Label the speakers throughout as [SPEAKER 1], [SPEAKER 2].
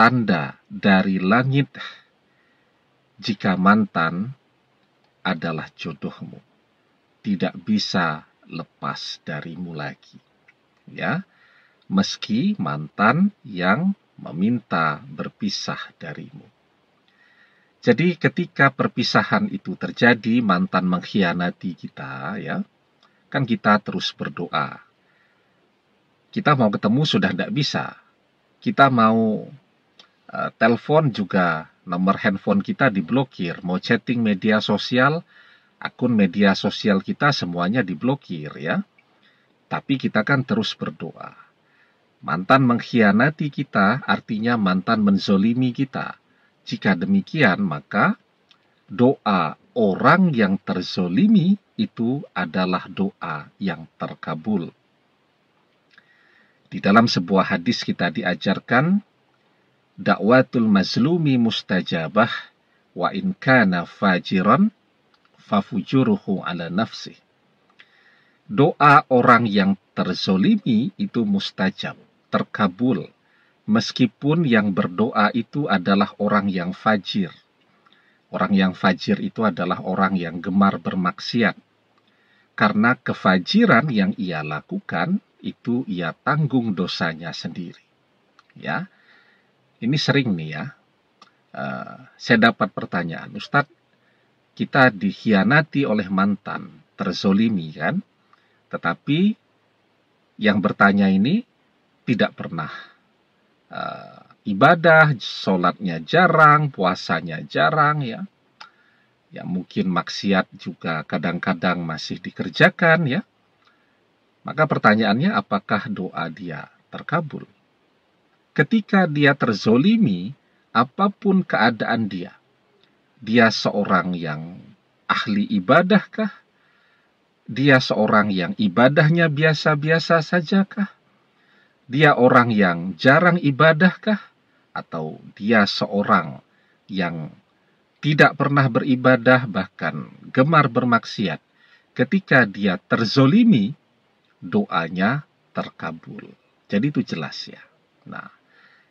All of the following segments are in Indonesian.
[SPEAKER 1] tanda dari langit jika mantan adalah jodohmu. Tidak bisa lepas darimu lagi. Ya, meski mantan yang meminta berpisah darimu. Jadi ketika perpisahan itu terjadi, mantan mengkhianati kita, ya. Kan kita terus berdoa. Kita mau ketemu sudah tidak bisa. Kita mau Eh, telepon juga nomor handphone kita diblokir, mau chatting media sosial, akun media sosial kita semuanya diblokir ya. Tapi kita kan terus berdoa. Mantan mengkhianati kita artinya mantan menzolimi kita. Jika demikian maka doa orang yang terzolimi itu adalah doa yang terkabul. Di dalam sebuah hadis kita diajarkan dakwatul mazlumi mustajabah wa in kana fajiran fafujuruhu ala nafsi. Doa orang yang terzolimi itu mustajab, terkabul, meskipun yang berdoa itu adalah orang yang fajir. Orang yang fajir itu adalah orang yang gemar bermaksiat. Karena kefajiran yang ia lakukan itu ia tanggung dosanya sendiri. Ya, ini sering nih ya, uh, saya dapat pertanyaan, Ustadz, kita dikhianati oleh mantan, terzolimi kan? Tetapi yang bertanya ini tidak pernah uh, ibadah, sholatnya jarang, puasanya jarang ya. Ya mungkin maksiat juga kadang-kadang masih dikerjakan ya. Maka pertanyaannya apakah doa dia terkabul? ketika dia terzolimi, apapun keadaan dia, dia seorang yang ahli ibadahkah? Dia seorang yang ibadahnya biasa-biasa sajakah? Dia orang yang jarang ibadahkah? Atau dia seorang yang tidak pernah beribadah bahkan gemar bermaksiat? Ketika dia terzolimi, doanya terkabul. Jadi itu jelas ya. Nah,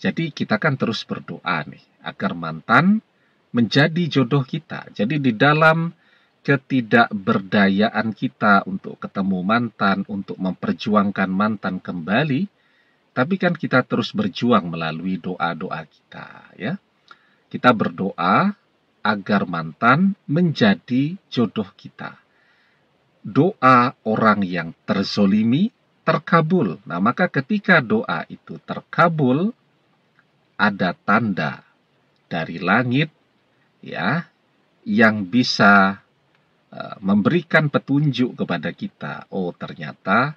[SPEAKER 1] jadi kita kan terus berdoa nih agar mantan menjadi jodoh kita. Jadi di dalam ketidakberdayaan kita untuk ketemu mantan, untuk memperjuangkan mantan kembali, tapi kan kita terus berjuang melalui doa-doa kita ya. Kita berdoa agar mantan menjadi jodoh kita. Doa orang yang terzolimi terkabul. Nah, maka ketika doa itu terkabul, ada tanda dari langit ya yang bisa e, memberikan petunjuk kepada kita. Oh, ternyata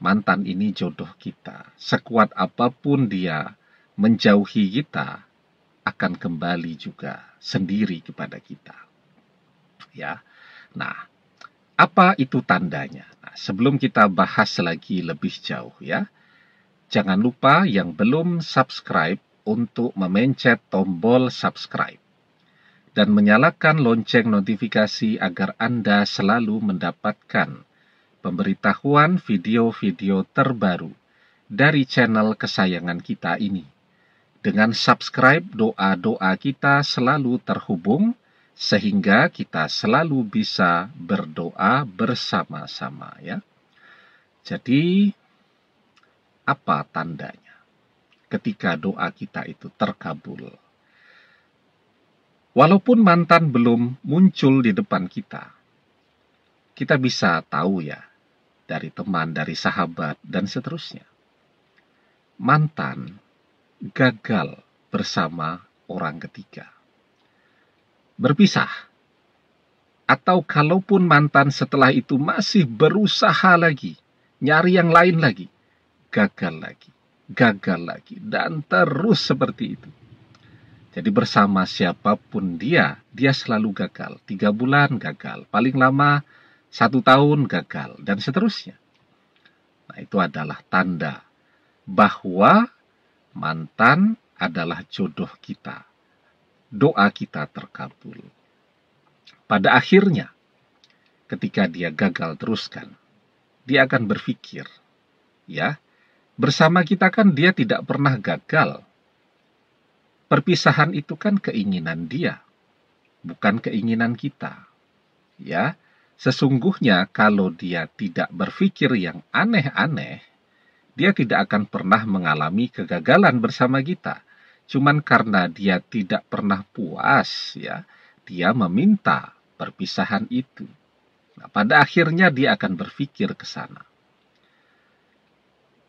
[SPEAKER 1] mantan ini jodoh kita. Sekuat apapun dia menjauhi kita, akan kembali juga sendiri kepada kita. Ya. Nah, apa itu tandanya? Nah, sebelum kita bahas lagi lebih jauh ya. Jangan lupa yang belum subscribe untuk memencet tombol subscribe dan menyalakan lonceng notifikasi agar Anda selalu mendapatkan pemberitahuan video-video terbaru dari channel kesayangan kita ini. Dengan subscribe, doa-doa kita selalu terhubung sehingga kita selalu bisa berdoa bersama-sama ya. Jadi apa tandanya? ketika doa kita itu terkabul. Walaupun mantan belum muncul di depan kita, kita bisa tahu ya dari teman, dari sahabat, dan seterusnya. Mantan gagal bersama orang ketiga. Berpisah atau kalaupun mantan setelah itu masih berusaha lagi, nyari yang lain lagi, gagal lagi gagal lagi, dan terus seperti itu. Jadi bersama siapapun dia, dia selalu gagal. Tiga bulan gagal, paling lama satu tahun gagal, dan seterusnya. Nah itu adalah tanda bahwa mantan adalah jodoh kita. Doa kita terkabul. Pada akhirnya, ketika dia gagal teruskan, dia akan berpikir, ya, Bersama kita kan dia tidak pernah gagal. Perpisahan itu kan keinginan dia, bukan keinginan kita. Ya, sesungguhnya kalau dia tidak berpikir yang aneh-aneh, dia tidak akan pernah mengalami kegagalan bersama kita. Cuman karena dia tidak pernah puas, ya, dia meminta perpisahan itu. Nah, pada akhirnya dia akan berpikir ke sana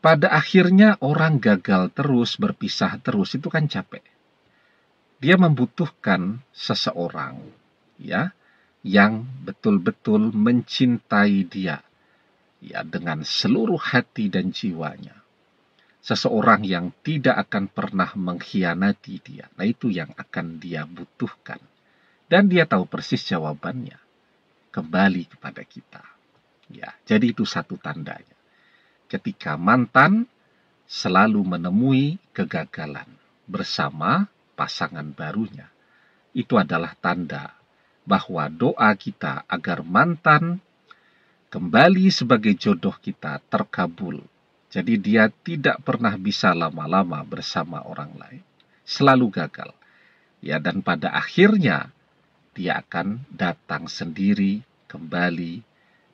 [SPEAKER 1] pada akhirnya orang gagal terus, berpisah terus, itu kan capek. Dia membutuhkan seseorang ya yang betul-betul mencintai dia ya dengan seluruh hati dan jiwanya. Seseorang yang tidak akan pernah mengkhianati dia. Nah, itu yang akan dia butuhkan. Dan dia tahu persis jawabannya. Kembali kepada kita. Ya, jadi itu satu tandanya ketika mantan selalu menemui kegagalan bersama pasangan barunya. Itu adalah tanda bahwa doa kita agar mantan kembali sebagai jodoh kita terkabul. Jadi dia tidak pernah bisa lama-lama bersama orang lain. Selalu gagal. Ya dan pada akhirnya dia akan datang sendiri kembali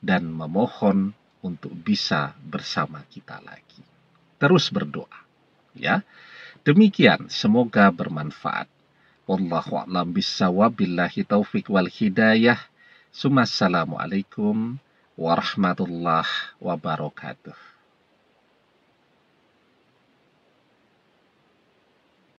[SPEAKER 1] dan memohon untuk bisa bersama kita lagi. Terus berdoa, ya. Demikian, semoga bermanfaat. Wallahu a'lam bissawab billahi taufik wal hidayah. Assalamualaikum warahmatullahi wabarakatuh.